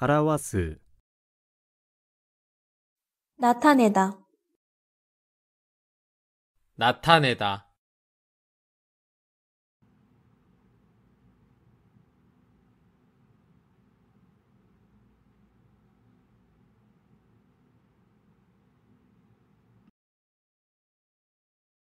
表す나타내다나타내다